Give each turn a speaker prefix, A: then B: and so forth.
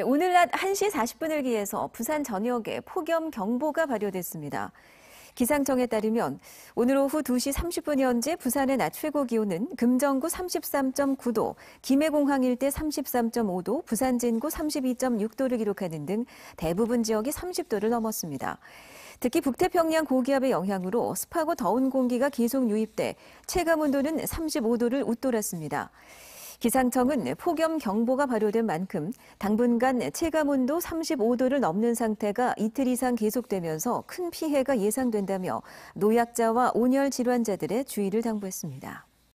A: 네, 오늘 낮 1시 40분을 기해서 부산 전역에 폭염 경보가 발효됐습니다. 기상청에 따르면 오늘 오후 2시 30분 현재 부산의 낮 최고 기온은 금정구 33.9도, 김해공항 일대 33.5도, 부산 진구 32.6도를 기록하는 등 대부분 지역이 30도를 넘었습니다. 특히 북태평양 고기압의 영향으로 습하고 더운 공기가 계속 유입돼 체감 온도는 35도를 웃돌았습니다. 기상청은 폭염 경보가 발효된 만큼 당분간 체감 온도 35도를 넘는 상태가 이틀 이상 계속되면서 큰 피해가 예상된다며 노약자와 온열 질환자들의 주의를 당부했습니다.